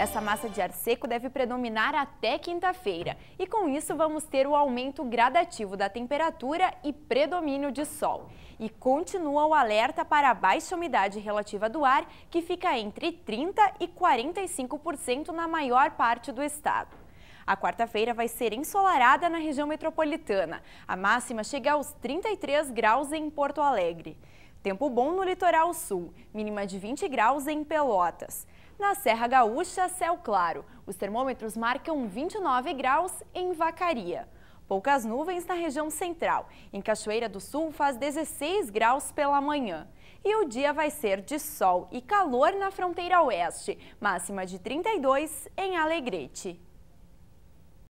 Essa massa de ar seco deve predominar até quinta-feira e com isso vamos ter o aumento gradativo da temperatura e predomínio de sol. E continua o alerta para a baixa umidade relativa do ar, que fica entre 30% e 45% na maior parte do estado. A quarta-feira vai ser ensolarada na região metropolitana. A máxima chega aos 33 graus em Porto Alegre. Tempo bom no litoral sul, mínima de 20 graus em Pelotas. Na Serra Gaúcha, céu claro. Os termômetros marcam 29 graus em Vacaria. Poucas nuvens na região central. Em Cachoeira do Sul faz 16 graus pela manhã. E o dia vai ser de sol e calor na fronteira oeste, máxima de 32 em Alegrete.